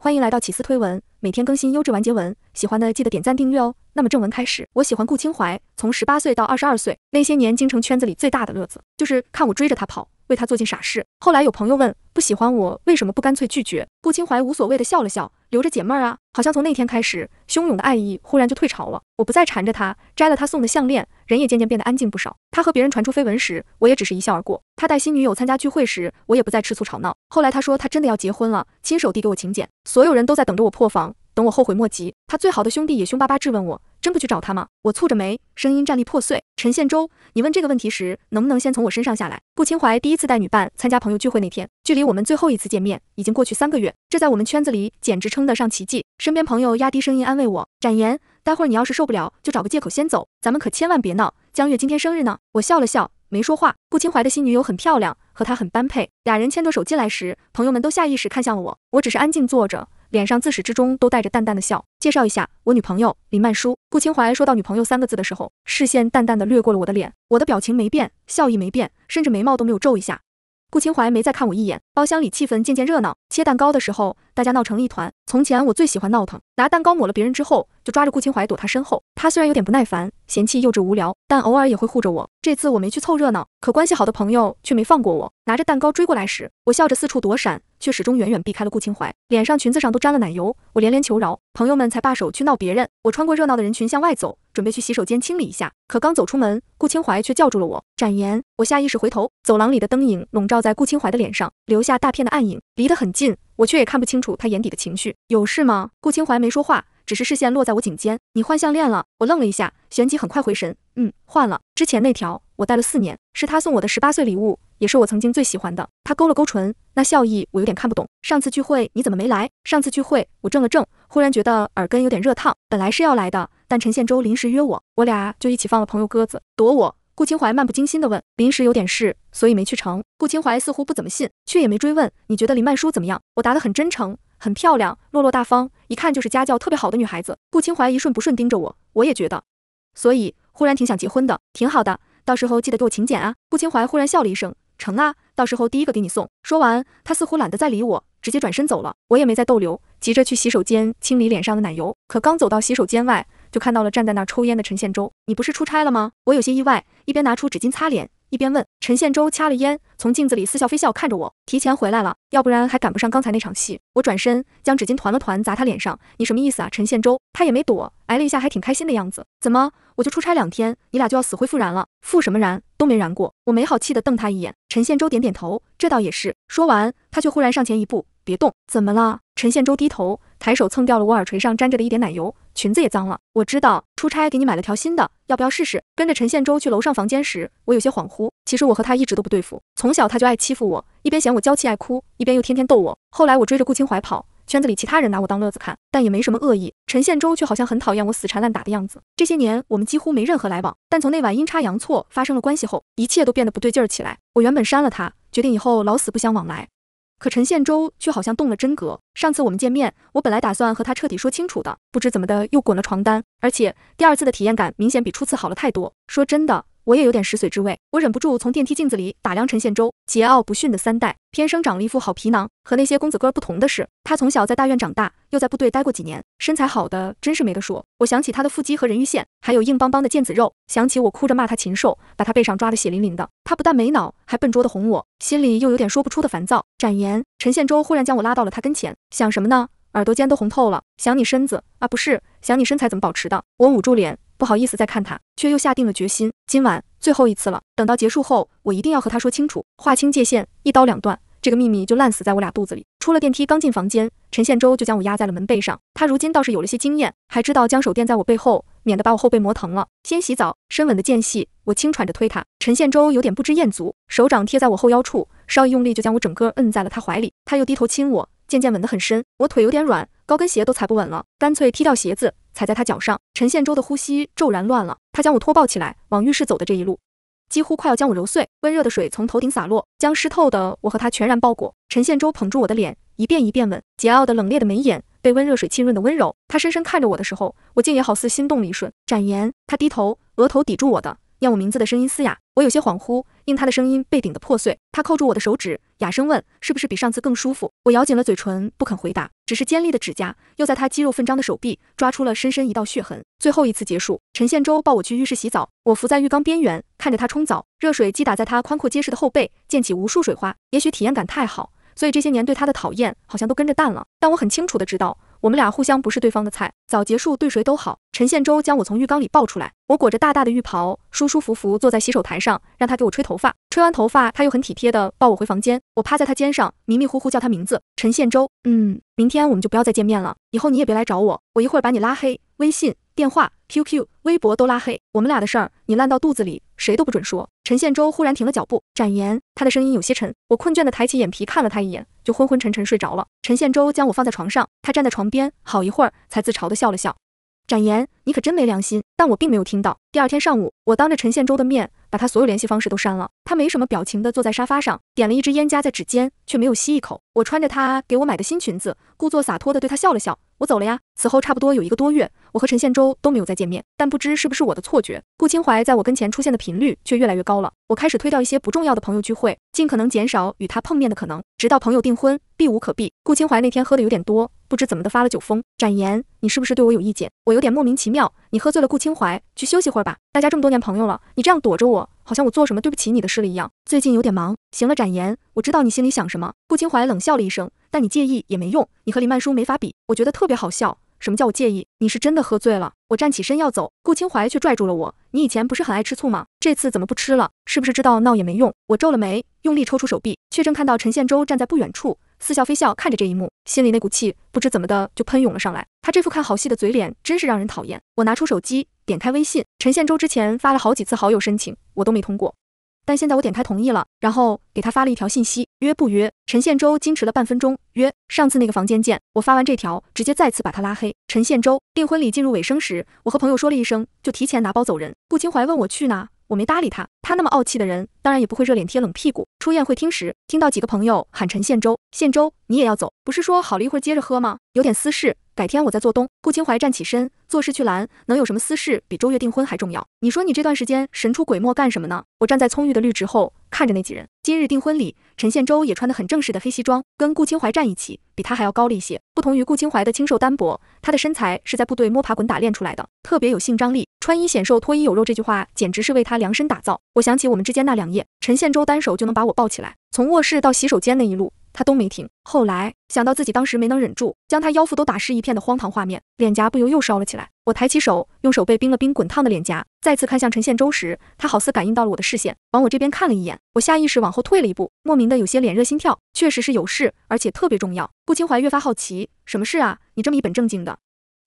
欢迎来到起思推文，每天更新优质完结文，喜欢的记得点赞订阅哦。那么正文开始，我喜欢顾清怀，从十八岁到二十二岁，那些年京城圈子里最大的乐子，就是看我追着他跑。为他做尽傻事。后来有朋友问，不喜欢我为什么不干脆拒绝？顾清怀无所谓的笑了笑，留着解闷啊。好像从那天开始，汹涌的爱意忽然就退潮了。我不再缠着他，摘了他送的项链，人也渐渐变得安静不少。他和别人传出绯闻时，我也只是一笑而过。他带新女友参加聚会时，我也不再吃醋吵闹。后来他说他真的要结婚了，亲手递给我请柬。所有人都在等着我破防，等我后悔莫及。他最好的兄弟也凶巴巴质问我。真不去找他吗？我蹙着眉，声音战栗破碎。陈宪洲，你问这个问题时，能不能先从我身上下来？顾清怀第一次带女伴参加朋友聚会那天，距离我们最后一次见面已经过去三个月，这在我们圈子里简直称得上奇迹。身边朋友压低声音安慰我：“展颜，待会儿你要是受不了，就找个借口先走，咱们可千万别闹。”江月今天生日呢。我笑了笑，没说话。顾清怀的新女友很漂亮，和他很般配。俩人牵着手进来时，朋友们都下意识看向了我，我只是安静坐着。脸上自始至终都带着淡淡的笑。介绍一下，我女朋友林曼舒。顾清怀说到“女朋友”三个字的时候，视线淡淡的掠过了我的脸。我的表情没变，笑意没变，甚至眉毛都没有皱一下。顾清怀没再看我一眼。包厢里气氛渐渐热闹。切蛋糕的时候。大家闹成了一团。从前我最喜欢闹腾，拿蛋糕抹了别人之后，就抓着顾清怀躲他身后。他虽然有点不耐烦，嫌弃幼稚无聊，但偶尔也会护着我。这次我没去凑热闹，可关系好的朋友却没放过我，拿着蛋糕追过来时，我笑着四处躲闪，却始终远远避开了顾清怀。脸上、裙子上都沾了奶油，我连连求饶，朋友们才罢手去闹别人。我穿过热闹的人群向外走，准备去洗手间清理一下。可刚走出门，顾清怀却叫住了我。展颜，我下意识回头，走廊里的灯影笼罩在顾清怀的脸上，留下大片的暗影。离得很近。我却也看不清楚他眼底的情绪，有事吗？顾清怀没说话，只是视线落在我颈间。你换项链了？我愣了一下，旋即很快回神。嗯，换了。之前那条我戴了四年，是他送我的十八岁礼物，也是我曾经最喜欢的。他勾了勾唇，那笑意我有点看不懂。上次聚会你怎么没来？上次聚会我怔了怔，忽然觉得耳根有点热烫。本来是要来的，但陈宪周临时约我，我俩就一起放了朋友鸽子，躲我。顾清怀漫不经心地问：“临时有点事，所以没去成。”顾清怀似乎不怎么信，却也没追问。你觉得林曼书怎么样？我答得很真诚，很漂亮，落落大方，一看就是家教特别好的女孩子。顾清怀一瞬不瞬盯着我，我也觉得，所以忽然挺想结婚的，挺好的，到时候记得给我请柬啊。顾清怀忽然笑了一声：“成啊，到时候第一个给你送。”说完，他似乎懒得再理我，直接转身走了。我也没再逗留，急着去洗手间清理脸上的奶油。可刚走到洗手间外，就看到了站在那抽烟的陈宪周。你不是出差了吗？我有些意外，一边拿出纸巾擦脸，一边问陈宪周掐了烟，从镜子里似笑非笑看着我。提前回来了，要不然还赶不上刚才那场戏。我转身将纸巾团了团，砸他脸上。你什么意思啊，陈宪周？他也没躲，挨了一下还挺开心的样子。怎么？我就出差两天，你俩就要死灰复燃了？复什么燃都没燃过。我没好气的瞪他一眼。陈宪周点点头，这倒也是。说完，他却忽然上前一步，别动。怎么了？陈宪周低头。抬手蹭掉了我耳垂上沾着的一点奶油，裙子也脏了。我知道出差给你买了条新的，要不要试试？跟着陈献洲去楼上房间时，我有些恍惚。其实我和他一直都不对付，从小他就爱欺负我，一边嫌我娇气爱哭，一边又天天逗我。后来我追着顾清怀跑，圈子里其他人拿我当乐子看，但也没什么恶意。陈献洲却好像很讨厌我死缠烂打的样子。这些年我们几乎没任何来往，但从那晚阴差阳错发生了关系后，一切都变得不对劲儿起来。我原本删了他，决定以后老死不相往来。可陈宪洲却好像动了真格。上次我们见面，我本来打算和他彻底说清楚的，不知怎么的又滚了床单。而且第二次的体验感明显比初次好了太多。说真的。我也有点食髓之味，我忍不住从电梯镜子里打量陈宪州。桀骜不驯的三代，天生长了一副好皮囊。和那些公子哥不同的是，他从小在大院长大，又在部队待过几年，身材好的真是没得说。我想起他的腹肌和人鱼线，还有硬邦邦的腱子肉，想起我哭着骂他禽兽，把他背上抓得血淋淋的。他不但没脑，还笨拙的哄我，心里又有点说不出的烦躁。展颜，陈宪州忽然将我拉到了他跟前，想什么呢？耳朵尖都红透了。想你身子啊？不是，想你身材怎么保持的？我捂住脸。不好意思，再看他，却又下定了决心。今晚最后一次了，等到结束后，我一定要和他说清楚，划清界限，一刀两断，这个秘密就烂死在我俩肚子里。出了电梯，刚进房间，陈宪周就将我压在了门背上。他如今倒是有了些经验，还知道将手垫在我背后，免得把我后背磨疼了。先洗澡，深吻的间隙，我轻喘着推他。陈宪周有点不知厌足，手掌贴在我后腰处，稍一用力就将我整个摁在了他怀里。他又低头亲我，渐渐吻得很深。我腿有点软。高跟鞋都踩不稳了，干脆踢掉鞋子，踩在他脚上。陈献洲的呼吸骤然乱了，他将我拖抱起来，往浴室走的这一路，几乎快要将我揉碎。温热的水从头顶洒落，将湿透的我和他全然包裹。陈献洲捧住我的脸，一遍一遍吻，桀骜的冷冽的眉眼被温热水浸润的温柔。他深深看着我的时候，我竟也好似心动了一瞬。展颜，他低头，额头抵住我的，念我名字的声音嘶哑。我有些恍惚，因他的声音被顶得破碎。他扣住我的手指，哑声问：“是不是比上次更舒服？”我咬紧了嘴唇，不肯回答，只是尖利的指甲又在他肌肉贲张的手臂抓出了深深一道血痕。最后一次结束，陈宪洲抱我去浴室洗澡。我伏在浴缸边缘，看着他冲澡，热水击打在他宽阔结实的后背，溅起无数水花。也许体验感太好，所以这些年对他的讨厌好像都跟着淡了。但我很清楚的知道。我们俩互相不是对方的菜，早结束对谁都好。陈宪洲将我从浴缸里抱出来，我裹着大大的浴袍，舒舒服服坐在洗手台上，让他给我吹头发。吹完头发，他又很体贴的抱我回房间。我趴在他肩上，迷迷糊糊叫他名字。陈宪洲，嗯，明天我们就不要再见面了，以后你也别来找我，我一会儿把你拉黑，微信、电话、QQ、微博都拉黑。我们俩的事儿，你烂到肚子里，谁都不准说。陈宪洲忽然停了脚步，展颜，他的声音有些沉。我困倦地抬起眼皮看了他一眼。就昏昏沉沉睡着了。陈宪周将我放在床上，他站在床边，好一会儿才自嘲地笑了笑。展颜，你可真没良心！但我并没有听到。第二天上午，我当着陈宪周的面，把他所有联系方式都删了。他没什么表情地坐在沙发上，点了一支烟，夹在指尖，却没有吸一口。我穿着他给我买的新裙子，故作洒脱地对他笑了笑。我走了呀。此后差不多有一个多月，我和陈献洲都没有再见面。但不知是不是我的错觉，顾清怀在我跟前出现的频率却越来越高了。我开始推掉一些不重要的朋友聚会，尽可能减少与他碰面的可能。直到朋友订婚，避无可避。顾清怀那天喝的有点多，不知怎么的发了酒疯。展颜，你是不是对我有意见？我有点莫名其妙。你喝醉了，顾清怀，去休息会儿吧。大家这么多年朋友了，你这样躲着我，好像我做什么对不起你的事了一样。最近有点忙。行了，展颜，我知道你心里想什么。顾清怀冷笑了一声。但你介意也没用，你和林曼书没法比，我觉得特别好笑。什么叫我介意？你是真的喝醉了。我站起身要走，顾清怀却拽住了我。你以前不是很爱吃醋吗？这次怎么不吃了？是不是知道闹也没用？我皱了眉，用力抽出手臂，却正看到陈宪洲站在不远处，似笑非笑看着这一幕，心里那股气不知怎么的就喷涌了上来。他这副看好戏的嘴脸真是让人讨厌。我拿出手机，点开微信，陈宪洲之前发了好几次好友申请，我都没通过。但现在我点开同意了，然后给他发了一条信息，约不约？陈宪洲矜持了半分钟，约，上次那个房间见。我发完这条，直接再次把他拉黑。陈宪洲订婚礼进入尾声时，我和朋友说了一声，就提前拿包走人。顾清怀问我去哪，我没搭理他。他那么傲气的人，当然也不会热脸贴冷屁股。初宴会厅时，听到几个朋友喊陈宪洲，宪洲，你也要走？不是说好了一会儿接着喝吗？有点私事。改天我再做东。顾清怀站起身，做事去拦。能有什么私事比周月订婚还重要？你说你这段时间神出鬼没干什么呢？我站在葱郁的绿植后，看着那几人。今日订婚礼，陈献洲也穿得很正式的黑西装，跟顾清怀站一起，比他还要高了一些。不同于顾清怀的清瘦单薄，他的身材是在部队摸爬滚打练出来的，特别有性张力。穿衣显瘦，脱衣有肉，这句话简直是为他量身打造。我想起我们之间那两夜，陈献洲单手就能把我抱起来，从卧室到洗手间那一路。他都没停，后来想到自己当时没能忍住，将他腰腹都打湿一片的荒唐画面，脸颊不由又烧了起来。我抬起手，用手背冰了冰滚烫的脸颊，再次看向陈献周时，他好似感应到了我的视线，往我这边看了一眼。我下意识往后退了一步，莫名的有些脸热心跳。确实是有事，而且特别重要。顾清怀越发好奇，什么事啊？你这么一本正经的，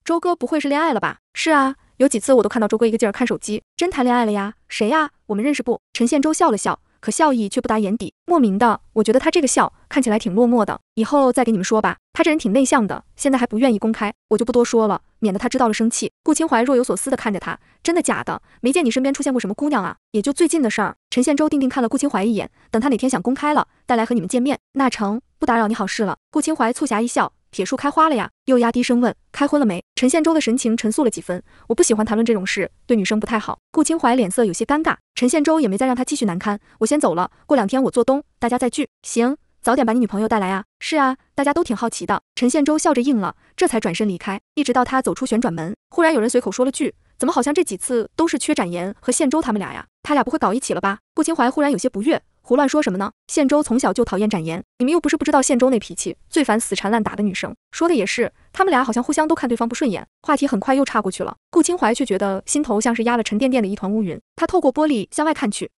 周哥不会是恋爱了吧？是啊，有几次我都看到周哥一个劲儿看手机，真谈恋爱了呀？谁呀？我们认识不？陈献周笑了笑。可笑意却不达眼底，莫名的，我觉得他这个笑看起来挺落寞的。以后再给你们说吧，他这人挺内向的，现在还不愿意公开，我就不多说了，免得他知道了生气。顾清怀若有所思地看着他，真的假的？没见你身边出现过什么姑娘啊？也就最近的事儿。陈献州定定看了顾清怀一眼，等他哪天想公开了，再来和你们见面。那成，不打扰你好事了。顾清怀促狭一笑。铁树开花了呀！又压低声问，开婚了没？陈献州的神情沉肃了几分。我不喜欢谈论这种事，对女生不太好。顾清怀脸色有些尴尬，陈献州也没再让他继续难堪。我先走了，过两天我做东，大家再聚。行，早点把你女朋友带来啊！是啊，大家都挺好奇的。陈献州笑着应了，这才转身离开。一直到他走出旋转门，忽然有人随口说了句：怎么好像这几次都是缺展颜和献州他们俩呀？他俩不会搞一起了吧？顾清怀忽然有些不悦。胡乱说什么呢？宪周从小就讨厌展颜，你们又不是不知道宪周那脾气，最烦死缠烂打的女生。说的也是，他们俩好像互相都看对方不顺眼。话题很快又岔过去了。顾清怀却觉得心头像是压了沉甸甸的一团乌云。他透过玻璃向外看去，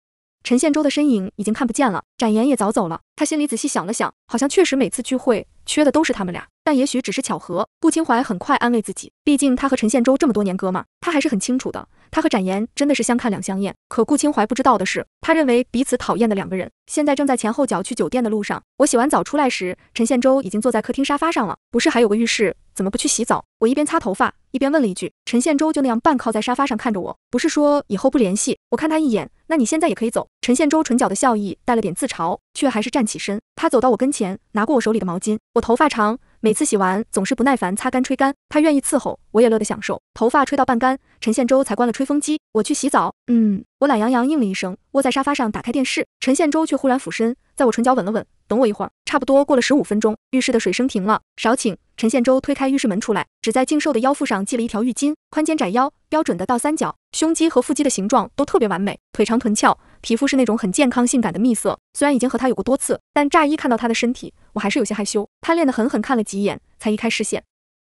陈宪州的身影已经看不见了，展颜也早走了。他心里仔细想了想，好像确实每次聚会缺的都是他们俩，但也许只是巧合。顾清怀很快安慰自己，毕竟他和陈宪州这么多年哥们，他还是很清楚的。他和展颜真的是相看两相厌，可顾清怀不知道的是，他认为彼此讨厌的两个人，现在正在前后脚去酒店的路上。我洗完澡出来时，陈宪洲已经坐在客厅沙发上了。不是还有个浴室，怎么不去洗澡？我一边擦头发，一边问了一句。陈宪洲就那样半靠在沙发上看着我。不是说以后不联系？我看他一眼，那你现在也可以走。陈宪洲唇角的笑意带了点自嘲，却还是站起身。他走到我跟前，拿过我手里的毛巾。我头发长。每次洗完总是不耐烦擦干吹干，他愿意伺候，我也乐得享受。头发吹到半干，陈宪洲才关了吹风机。我去洗澡。嗯，我懒洋洋应了一声，窝在沙发上打开电视。陈宪洲却忽然俯身，在我唇角吻了吻，等我一会儿。差不多过了十五分钟，浴室的水声停了。少请。陈宪洲推开浴室门出来，只在净瘦的腰腹上系了一条浴巾。宽肩窄腰，标准的倒三角，胸肌和腹肌的形状都特别完美，腿长臀翘，皮肤是那种很健康性感的蜜色。虽然已经和他有过多次，但乍一看到他的身体。我还是有些害羞，贪恋的狠狠看了几眼，才移开视线。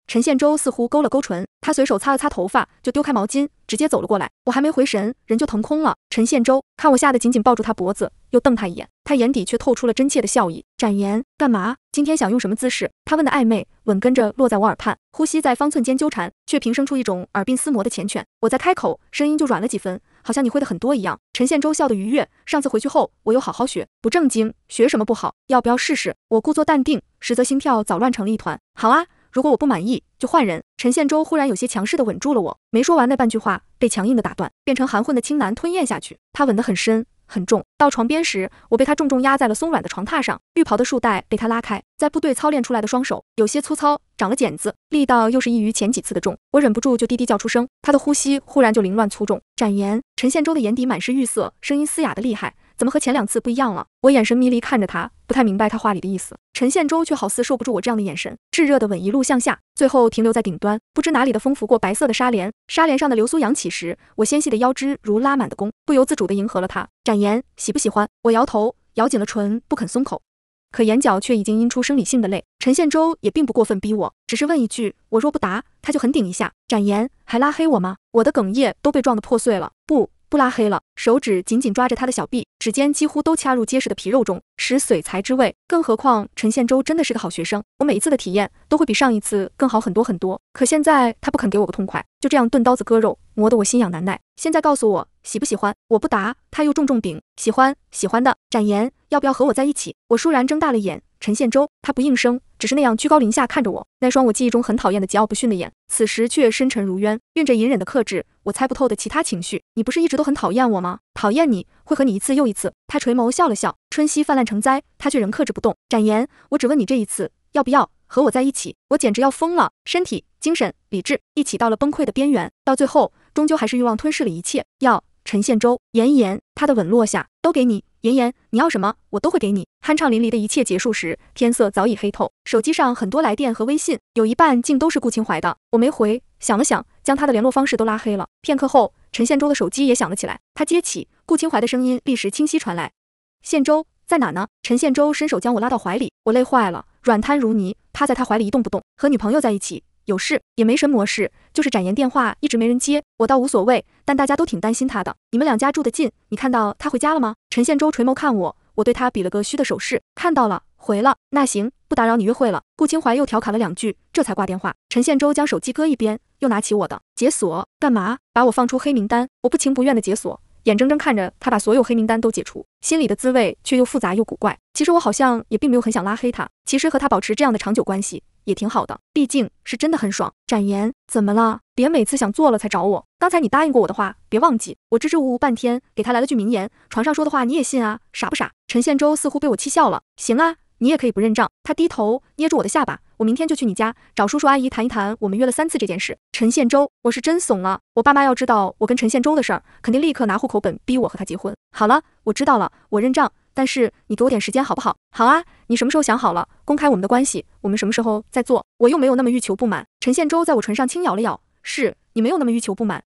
陈献洲似乎勾了勾唇，他随手擦了擦头发，就丢开毛巾，直接走了过来。我还没回神，人就腾空了。陈献洲看我吓得紧紧抱住他脖子，又瞪他一眼，他眼底却透出了真切的笑意。展颜，干嘛？今天想用什么姿势？他问的暧昧，吻跟着落在我耳畔，呼吸在方寸间纠缠，却平生出一种耳鬓厮磨的缱绻。我在开口，声音就软了几分。好像你会的很多一样，陈献周笑得愉悦。上次回去后，我又好好学，不正经，学什么不好？要不要试试？我故作淡定，实则心跳早乱成了一团。好啊，如果我不满意，就换人。陈献周忽然有些强势地吻住了我，没说完那半句话，被强硬的打断，变成含混的青男吞咽下去。他吻得很深。很重。到床边时，我被他重重压在了松软的床榻上，浴袍的束带被他拉开。在部队操练出来的双手有些粗糙，长了茧子，力道又是异于前几次的重，我忍不住就低低叫出声。他的呼吸忽然就凌乱粗重。展颜，陈献洲的眼底满是欲色，声音嘶哑的厉害。怎么和前两次不一样了？我眼神迷离看着他，不太明白他话里的意思。陈献洲却好似受不住我这样的眼神，炙热的吻一路向下，最后停留在顶端。不知哪里的风拂过白色的纱帘，纱帘上的流苏扬起时，我纤细的腰肢如拉满的弓，不由自主地迎合了他。展颜，喜不喜欢？我摇头，咬紧了唇，不肯松口，可眼角却已经阴出生理性的泪。陈献洲也并不过分逼我，只是问一句，我若不答，他就狠顶一下。展颜，还拉黑我吗？我的哽咽都被撞得破碎了。不。不拉黑了，手指紧紧抓着他的小臂，指尖几乎都掐入结实的皮肉中，食髓才知味。更何况陈宪洲真的是个好学生，我每一次的体验都会比上一次更好很多很多。可现在他不肯给我个痛快，就这样钝刀子割肉，磨得我心痒难耐。现在告诉我喜不喜欢，我不答，他又重重顶，喜欢喜欢的展颜，要不要和我在一起？我倏然睁大了眼。陈宪洲，他不应声，只是那样居高临下看着我，那双我记忆中很讨厌的桀骜不驯的眼，此时却深沉如渊，蕴着隐忍的克制，我猜不透的其他情绪。你不是一直都很讨厌我吗？讨厌你会和你一次又一次。他垂眸笑了笑，春熙泛滥成灾，他却仍克制不动。展颜，我只问你这一次，要不要和我在一起？我简直要疯了，身体、精神、理智一起到了崩溃的边缘，到最后终究还是欲望吞噬了一切。要陈宪洲，颜颜，他的吻落下，都给你。妍妍，你要什么，我都会给你。酣畅淋漓的一切结束时，天色早已黑透。手机上很多来电和微信，有一半竟都是顾清怀的，我没回。想了想，将他的联络方式都拉黑了。片刻后，陈献洲的手机也响了起来，他接起，顾清怀的声音立时清晰传来：“献洲在哪呢？”陈献洲伸手将我拉到怀里，我累坏了，软瘫如泥，趴在他怀里一动不动，和女朋友在一起。有事也没什模式，就是展颜电话一直没人接，我倒无所谓，但大家都挺担心他的。你们两家住得近，你看到他回家了吗？陈献洲垂眸看我，我对他比了个虚的手势。看到了，回了。那行，不打扰你约会了。顾清怀又调侃了两句，这才挂电话。陈献洲将手机搁一边，又拿起我的解锁，干嘛？把我放出黑名单？我不情不愿的解锁，眼睁睁看着他把所有黑名单都解除，心里的滋味却又复杂又古怪。其实我好像也并没有很想拉黑他，其实和他保持这样的长久关系。也挺好的，毕竟是真的很爽。展颜，怎么了？别每次想做了才找我。刚才你答应过我的话，别忘记。我支支吾吾半天，给他来了句名言：床上说的话你也信啊？傻不傻？陈宪洲似乎被我气笑了。行啊，你也可以不认账。他低头捏住我的下巴，我明天就去你家找叔叔阿姨谈一谈我们约了三次这件事。陈宪洲，我是真怂了。我爸妈要知道我跟陈宪洲的事儿，肯定立刻拿户口本逼我和他结婚。好了，我知道了，我认账。但是你给我点时间好不好？好啊，你什么时候想好了公开我们的关系？我们什么时候再做？我又没有那么欲求不满。陈献洲在我唇上轻咬了咬，是你没有那么欲求不满，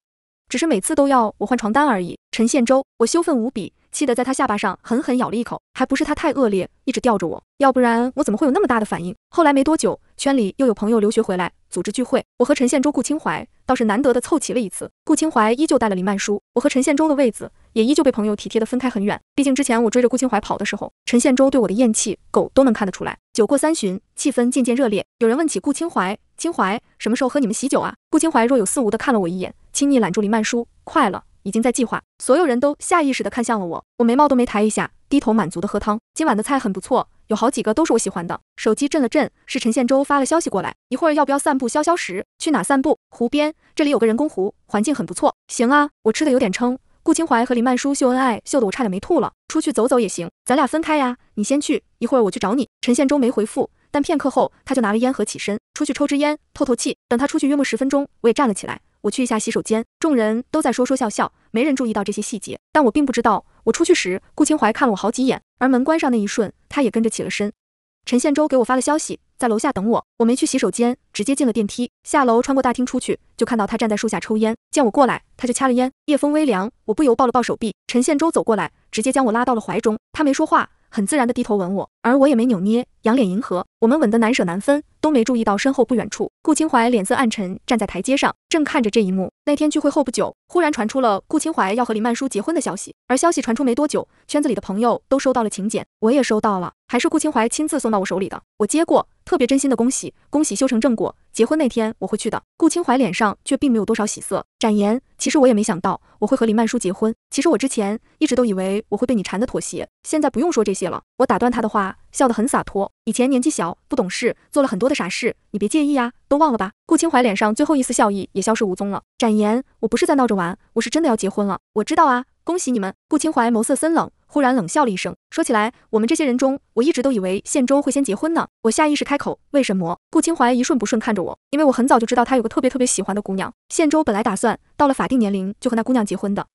只是每次都要我换床单而已。陈献洲，我羞愤无比，气得在他下巴上狠狠咬了一口。还不是他太恶劣，一直吊着我，要不然我怎么会有那么大的反应？后来没多久，圈里又有朋友留学回来，组织聚会，我和陈献洲、顾清怀倒是难得的凑齐了一次。顾清怀依旧带了林曼书，我和陈献洲的位子。也依旧被朋友体贴的分开很远，毕竟之前我追着顾清怀跑的时候，陈宪周对我的厌弃，狗都能看得出来。酒过三巡，气氛渐渐热烈，有人问起顾清怀，清怀什么时候喝你们喜酒啊？顾清怀若有似无的看了我一眼，亲昵揽住林曼书，快了，已经在计划。所有人都下意识的看向了我，我眉毛都没抬一下，低头满足的喝汤。今晚的菜很不错，有好几个都是我喜欢的。手机震了震，是陈宪周发了消息过来，一会儿要不要散步消消食？去哪散步？湖边，这里有个人工湖，环境很不错。行啊，我吃的有点撑。顾清怀和林曼殊秀恩爱，秀得我差点没吐了。出去走走也行，咱俩分开呀。你先去，一会儿我去找你。陈宪宗没回复，但片刻后他就拿了烟盒起身出去抽支烟，透透气。等他出去约莫十分钟，我也站了起来，我去一下洗手间。众人都在说说笑笑，没人注意到这些细节，但我并不知道。我出去时，顾清怀看了我好几眼，而门关上那一瞬，他也跟着起了身。陈宪洲给我发了消息，在楼下等我。我没去洗手间，直接进了电梯，下楼穿过大厅出去，就看到他站在树下抽烟。见我过来，他就掐了烟。夜风微凉，我不由抱了抱手臂。陈宪洲走过来，直接将我拉到了怀中。他没说话。很自然地低头吻我，而我也没扭捏，仰脸迎合。我们吻得难舍难分，都没注意到身后不远处，顾清怀脸色暗沉，站在台阶上，正看着这一幕。那天聚会后不久，忽然传出了顾清怀要和林曼舒结婚的消息，而消息传出没多久，圈子里的朋友都收到了请柬，我也收到了，还是顾清怀亲自送到我手里的。我接过。特别真心的恭喜，恭喜修成正果，结婚那天我会去的。顾清怀脸上却并没有多少喜色。展颜，其实我也没想到我会和林曼书结婚。其实我之前一直都以为我会被你缠的妥协，现在不用说这些了。我打断他的话，笑得很洒脱。以前年纪小不懂事，做了很多的傻事，你别介意啊，都忘了吧。顾清怀脸上最后一丝笑意也消失无踪了。展颜，我不是在闹着玩，我是真的要结婚了。我知道啊，恭喜你们。顾清怀眸色森冷。忽然冷笑了一声，说起来，我们这些人中，我一直都以为宪州会先结婚呢。我下意识开口，为什么？顾清怀一瞬不瞬看着我，因为我很早就知道他有个特别特别喜欢的姑娘。宪州本来打算到了法定年龄就和那姑娘结婚的，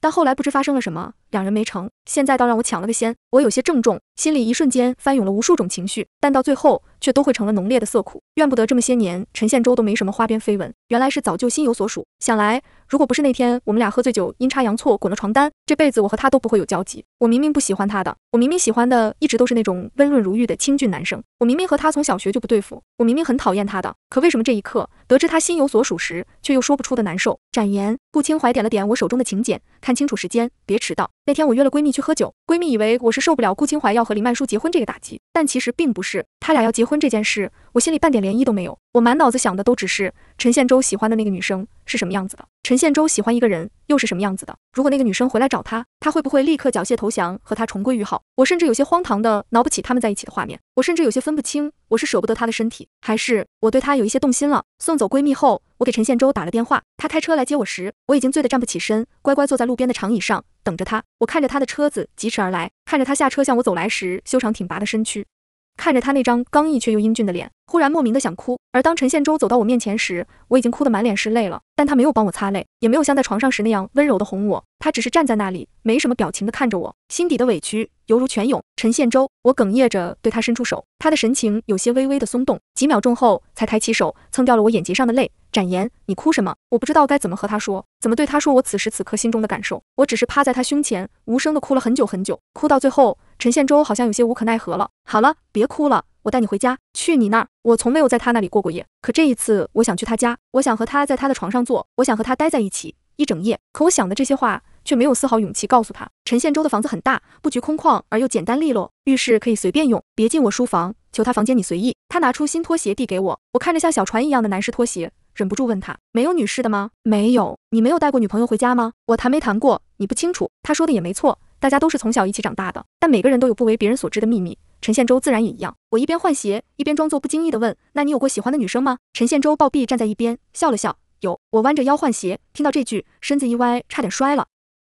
但后来不知发生了什么，两人没成。现在倒让我抢了个先，我有些郑重，心里一瞬间翻涌了无数种情绪，但到最后。却都会成了浓烈的色苦，怨不得这么些年陈献洲都没什么花边绯闻，原来是早就心有所属。想来，如果不是那天我们俩喝醉酒，阴差阳错滚了床单，这辈子我和他都不会有交集。我明明不喜欢他的，我明明喜欢的一直都是那种温润如玉的清俊男生。我明明和他从小学就不对付，我明明很讨厌他的，可为什么这一刻得知他心有所属时，却又说不出的难受？展颜，顾清怀点了点我手中的请柬，看清楚时间，别迟到。那天我约了闺蜜去喝酒，闺蜜以为我是受不了顾清怀要和林曼舒结婚这个打击，但其实并不是，他俩要结婚。婚这件事，我心里半点涟漪都没有。我满脑子想的都只是陈宪州喜欢的那个女生是什么样子的，陈宪州喜欢一个人又是什么样子的。如果那个女生回来找他，他会不会立刻缴械投降，和他重归于好？我甚至有些荒唐的挠不起他们在一起的画面。我甚至有些分不清，我是舍不得他的身体，还是我对他有一些动心了。送走闺蜜后，我给陈宪州打了电话。他开车来接我时，我已经醉得站不起身，乖乖坐在路边的长椅上等着他。我看着他的车子疾驰而来，看着他下车向我走来时修长挺拔的身躯。看着他那张刚毅却又英俊的脸，忽然莫名的想哭。而当陈献洲走到我面前时，我已经哭得满脸是泪了。但他没有帮我擦泪，也没有像在床上时那样温柔的哄我，他只是站在那里，没什么表情的看着我。心底的委屈犹如泉涌。陈献洲，我哽咽着对他伸出手，他的神情有些微微的松动，几秒钟后才抬起手，蹭掉了我眼睫上的泪。展颜，你哭什么？我不知道该怎么和他说，怎么对他说我此时此刻心中的感受。我只是趴在他胸前，无声的哭了很久很久，哭到最后，陈献洲好像有些无可奈何了。好了，别哭了，我带你回家去你那儿。我从没有在他那里过过夜，可这一次我想去他家，我想和他在他的床上坐，我想和他待在一起一整夜。可我想的这些话却没有丝毫勇气告诉他。陈献洲的房子很大，布局空旷而又简单利落，浴室可以随便用，别进我书房。求他房间你随意。他拿出新拖鞋递给我，我看着像小船一样的男士拖鞋。忍不住问他：“没有女士的吗？”“没有。”“你没有带过女朋友回家吗？”“我谈没谈过，你不清楚。”他说的也没错，大家都是从小一起长大的，但每个人都有不为别人所知的秘密。陈宪洲自然也一样。我一边换鞋，一边装作不经意地问：“那你有过喜欢的女生吗？”陈宪洲暴毙站在一边笑了笑：“有。”我弯着腰换鞋，听到这句，身子一歪，差点摔了。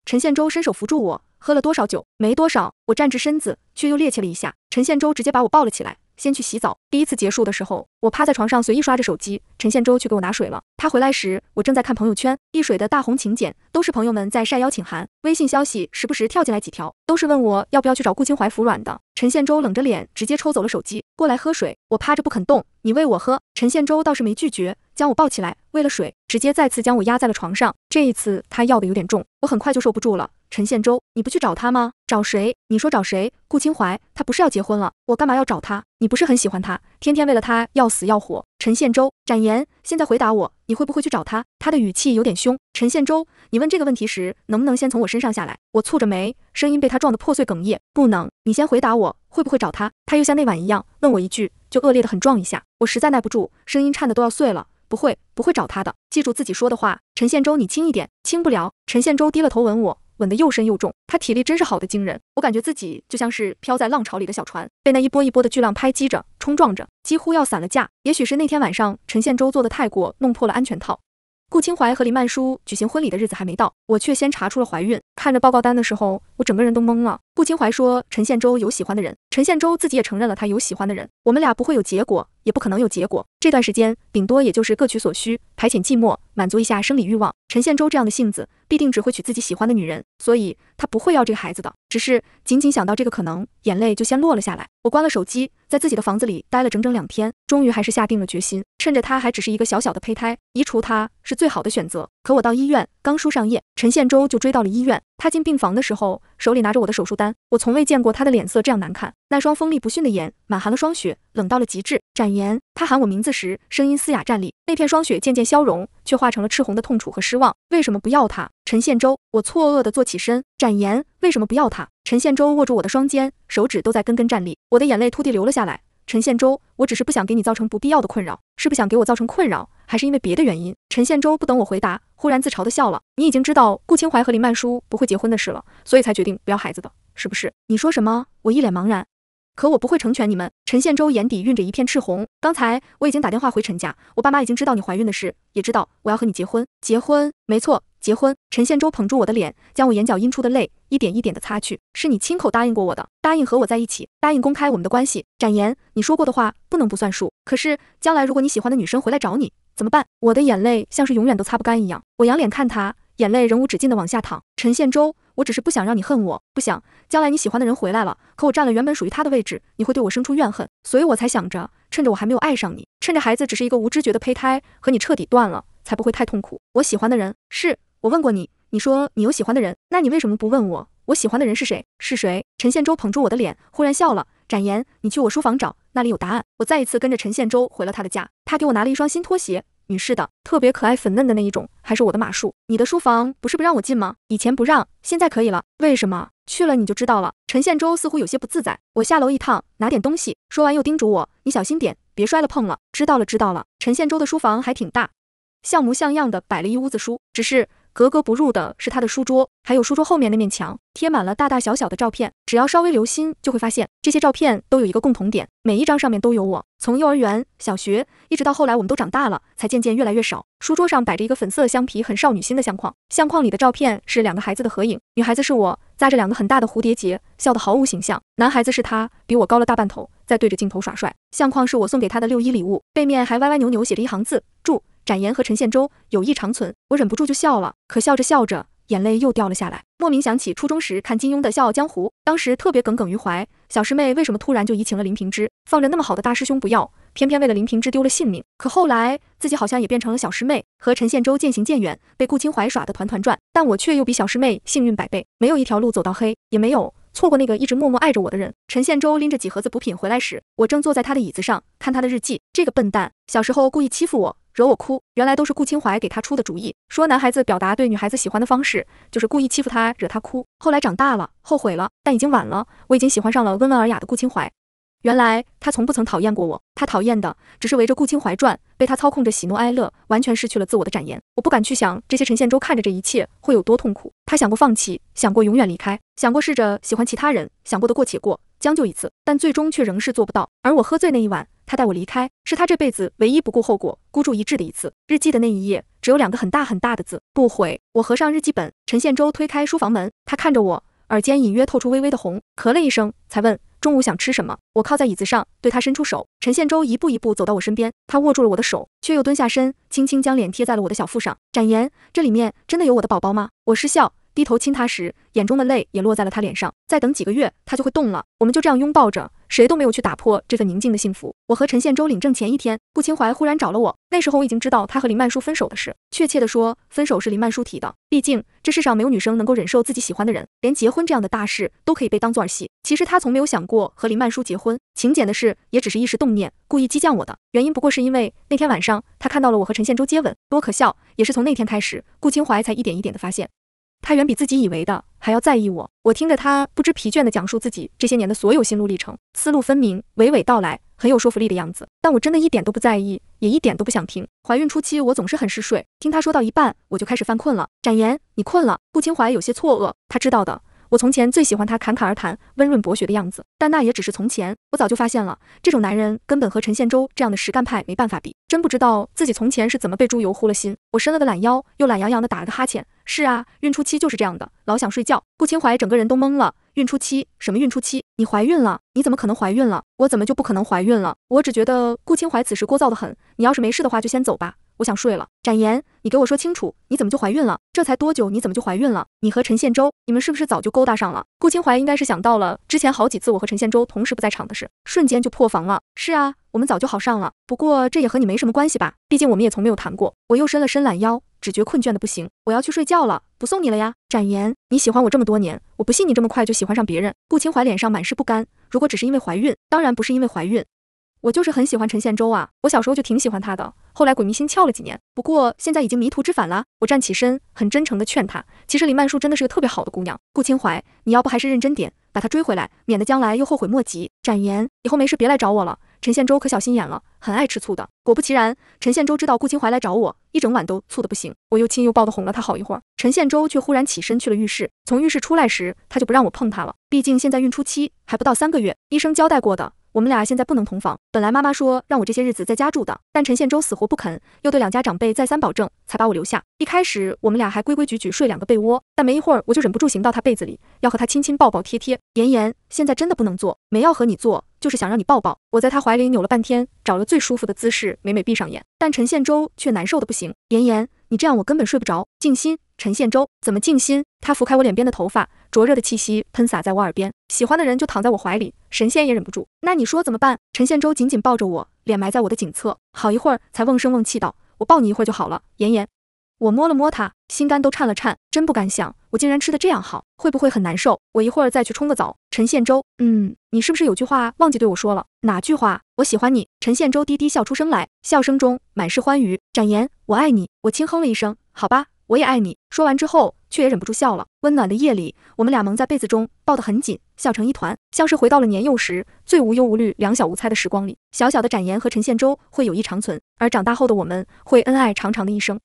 陈宪洲伸手扶住我：“喝了多少酒？”“没多少。”我站直身子，却又趔趄了一下。陈宪洲直接把我抱了起来。先去洗澡。第一次结束的时候，我趴在床上随意刷着手机，陈宪洲去给我拿水了。他回来时，我正在看朋友圈，一水的大红请柬，都是朋友们在晒邀请函。微信消息时不时跳进来几条，都是问我要不要去找顾清怀服软的。陈宪洲冷着脸，直接抽走了手机，过来喝水。我趴着不肯动，你喂我喝。陈宪洲倒是没拒绝，将我抱起来喂了水，直接再次将我压在了床上。这一次他要的有点重，我很快就受不住了。陈宪洲，你不去找他吗？找谁？你说找谁？顾清怀，他不是要结婚了，我干嘛要找他？你不是很喜欢他，天天为了他要死要活。陈宪洲，展颜，现在回答我，你会不会去找他？他的语气有点凶。陈宪洲，你问这个问题时，能不能先从我身上下来？我蹙着眉，声音被他撞得破碎哽咽。不能，你先回答我，会不会找他？他又像那晚一样问我一句，就恶劣的很撞一下。我实在耐不住，声音颤的都要碎了。不会，不会找他的，记住自己说的话。陈宪洲，你轻一点，轻不了。陈宪洲低了头吻我。稳得又深又重，他体力真是好的惊人。我感觉自己就像是飘在浪潮里的小船，被那一波一波的巨浪拍击着、冲撞着，几乎要散了架。也许是那天晚上陈献洲做的太过，弄破了安全套。顾清怀和林曼舒举行婚礼的日子还没到，我却先查出了怀孕。看着报告单的时候，我整个人都懵了。顾清怀说陈献洲有喜欢的人，陈献洲自己也承认了他有喜欢的人。我们俩不会有结果，也不可能有结果。这段时间顶多也就是各取所需，排遣寂寞，满足一下生理欲望。陈献洲这样的性子。必定只会娶自己喜欢的女人，所以他不会要这个孩子的。只是仅仅想到这个可能，眼泪就先落了下来。我关了手机，在自己的房子里待了整整两天，终于还是下定了决心，趁着他还只是一个小小的胚胎，移除他是最好的选择。可我到医院刚输上液，陈宪洲就追到了医院。他进病房的时候，手里拿着我的手术单。我从未见过他的脸色这样难看，那双锋利不逊的眼满含了霜雪，冷到了极致。展颜，他喊我名字时，声音嘶哑颤栗，那片霜雪渐渐消融，却化成了赤红的痛楚和失望。为什么不要他？陈宪洲！我错愕地坐起身。展颜，为什么不要他？陈宪洲握住我的双肩，手指都在根根站栗。我的眼泪突地流了下来。陈献周，我只是不想给你造成不必要的困扰，是不想给我造成困扰，还是因为别的原因？陈献周不等我回答，忽然自嘲的笑了。你已经知道顾清怀和林曼书不会结婚的事了，所以才决定不要孩子的是不是？你说什么？我一脸茫然。可我不会成全你们。陈献洲眼底晕着一片赤红。刚才我已经打电话回陈家，我爸妈已经知道你怀孕的事，也知道我要和你结婚。结婚，没错，结婚。陈献洲捧住我的脸，将我眼角阴出的泪一点一点的擦去。是你亲口答应过我的，答应和我在一起，答应公开我们的关系。展颜，你说过的话不能不算数。可是将来如果你喜欢的女生回来找你，怎么办？我的眼泪像是永远都擦不干一样。我仰脸看他。眼泪仍无止境地往下淌。陈献洲，我只是不想让你恨我，不想将来你喜欢的人回来了，可我占了原本属于他的位置，你会对我生出怨恨，所以我才想着趁着我还没有爱上你，趁着孩子只是一个无知觉的胚胎，和你彻底断了，才不会太痛苦。我喜欢的人是我问过你，你说你有喜欢的人，那你为什么不问我我喜欢的人是谁？是谁？陈献洲捧住我的脸，忽然笑了。展颜，你去我书房找，那里有答案。我再一次跟着陈献洲回了他的家，他给我拿了一双新拖鞋。女士的，特别可爱粉嫩的那一种，还是我的码数。你的书房不是不让我进吗？以前不让，现在可以了。为什么去了你就知道了。陈献洲似乎有些不自在。我下楼一趟，拿点东西。说完又叮嘱我，你小心点，别摔了碰了。知道了，知道了。陈献洲的书房还挺大，像模像样的摆了一屋子书，只是。格格不入的是他的书桌，还有书桌后面那面墙贴满了大大小小的照片。只要稍微留心，就会发现这些照片都有一个共同点：每一张上面都有我。从幼儿园、小学一直到后来，我们都长大了，才渐渐越来越少。书桌上摆着一个粉色橡皮，很少女心的相框。相框里的照片是两个孩子的合影，女孩子是我扎着两个很大的蝴蝶结，笑得毫无形象；男孩子是他，比我高了大半头，在对着镜头耍帅。相框是我送给他的六一礼物，背面还歪歪扭扭写着一行字：祝。展颜和陈献周友谊长存，我忍不住就笑了，可笑着笑着，眼泪又掉了下来。莫名想起初中时看金庸的《笑傲江湖》，当时特别耿耿于怀，小师妹为什么突然就移情了林平之，放着那么好的大师兄不要，偏偏为了林平之丢了性命。可后来自己好像也变成了小师妹，和陈献周渐行渐远，被顾清怀耍得团团转。但我却又比小师妹幸运百倍，没有一条路走到黑，也没有错过那个一直默默爱着我的人。陈献周拎着几盒子补品回来时，我正坐在他的椅子上看他的日记。这个笨蛋，小时候故意欺负我。惹我哭，原来都是顾清怀给他出的主意。说男孩子表达对女孩子喜欢的方式，就是故意欺负她，惹她哭。后来长大了，后悔了，但已经晚了。我已经喜欢上了温文尔雅的顾清怀。原来他从不曾讨厌过我，他讨厌的只是围着顾清怀转，被他操控着喜怒哀乐，完全失去了自我的展颜。我不敢去想，这些陈献洲看着这一切会有多痛苦。他想过放弃，想过永远离开，想过试着喜欢其他人，想过得过且过，将就一次，但最终却仍是做不到。而我喝醉那一晚。他带我离开，是他这辈子唯一不顾后果、孤注一掷的一次。日记的那一页，只有两个很大很大的字：不悔。我合上日记本。陈献洲推开书房门，他看着我，耳尖隐约透出微微的红，咳了一声，才问：“中午想吃什么？”我靠在椅子上，对他伸出手。陈献洲一步一步走到我身边，他握住了我的手，却又蹲下身，轻轻将脸贴在了我的小腹上：“展颜，这里面真的有我的宝宝吗？”我失笑，低头亲他时，眼中的泪也落在了他脸上。再等几个月，他就会动了。我们就这样拥抱着。谁都没有去打破这份宁静的幸福。我和陈宪洲领证前一天，顾清怀忽然找了我。那时候我已经知道他和林曼书分手的事，确切的说，分手是林曼书提的。毕竟这世上没有女生能够忍受自己喜欢的人，连结婚这样的大事都可以被当做儿戏。其实他从没有想过和林曼书结婚，请柬的事也只是一时动念，故意激将我的原因不过是因为那天晚上他看到了我和陈宪洲接吻，多可笑！也是从那天开始，顾清怀才一点一点的发现。他远比自己以为的还要在意我。我听着，他不知疲倦地讲述自己这些年的所有心路历程，思路分明，娓娓道来，很有说服力的样子。但我真的一点都不在意，也一点都不想听。怀孕初期，我总是很嗜睡，听他说到一半，我就开始犯困了。展颜，你困了？顾清怀有些错愕，他知道的。我从前最喜欢他侃侃而谈、温润博学的样子，但那也只是从前。我早就发现了，这种男人根本和陈献州这样的实干派没办法比。真不知道自己从前是怎么被猪油糊了心。我伸了个懒腰，又懒洋洋地打了个哈欠。是啊，孕初期就是这样的，老想睡觉。顾清怀整个人都懵了。孕初期？什么孕初期？你怀孕了？你怎么可能怀孕了？我怎么就不可能怀孕了？我只觉得顾清怀此时聒噪得很。你要是没事的话，就先走吧。我想睡了，展颜，你给我说清楚，你怎么就怀孕了？这才多久，你怎么就怀孕了？你和陈宪周，你们是不是早就勾搭上了？顾清怀应该是想到了之前好几次我和陈宪周同时不在场的事，瞬间就破防了。是啊，我们早就好上了，不过这也和你没什么关系吧，毕竟我们也从没有谈过。我又伸了伸懒腰，只觉困倦的不行，我要去睡觉了，不送你了呀，展颜。你喜欢我这么多年，我不信你这么快就喜欢上别人。顾清怀脸上满是不甘，如果只是因为怀孕，当然不是因为怀孕。我就是很喜欢陈献周啊，我小时候就挺喜欢他的，后来鬼迷心窍了几年，不过现在已经迷途知返了。我站起身，很真诚的劝他，其实林曼舒真的是个特别好的姑娘。顾清怀，你要不还是认真点，把她追回来，免得将来又后悔莫及。展颜，以后没事别来找我了，陈献周可小心眼了，很爱吃醋的。果不其然，陈献周知道顾清怀来找我，一整晚都醋的不行。我又亲又抱的哄了他好一会儿，陈献周却忽然起身去了浴室。从浴室出来时，他就不让我碰他了，毕竟现在孕初期还不到三个月，医生交代过的。我们俩现在不能同房。本来妈妈说让我这些日子在家住的，但陈献洲死活不肯，又对两家长辈再三保证，才把我留下。一开始我们俩还规规矩矩睡两个被窝，但没一会儿我就忍不住行到他被子里，要和他亲亲抱抱贴贴。妍妍，现在真的不能做，没要和你做，就是想让你抱抱。我在他怀里扭了半天，找了最舒服的姿势，美美闭上眼，但陈献洲却难受的不行。妍妍，你这样我根本睡不着。静心，陈献洲怎么静心？他拂开我脸边的头发。灼热的气息喷洒在我耳边，喜欢的人就躺在我怀里，神仙也忍不住。那你说怎么办？陈献洲紧紧抱着我，脸埋在我的颈侧，好一会儿才瓮声瓮气道：“我抱你一会儿就好了，妍妍，我摸了摸他，心肝都颤了颤，真不敢想，我竟然吃的这样好，会不会很难受？我一会儿再去冲个澡。陈献洲，嗯，你是不是有句话忘记对我说了？哪句话？我喜欢你。陈献洲低低笑出声来，笑声中满是欢愉。展颜，我爱你。我轻哼了一声，好吧。我也爱你。说完之后，却也忍不住笑了。温暖的夜里，我们俩蒙在被子中，抱得很紧，笑成一团，像是回到了年幼时最无忧无虑、两小无猜的时光里。小小的展颜和陈献洲会有意长存，而长大后的我们会恩爱长长的一生。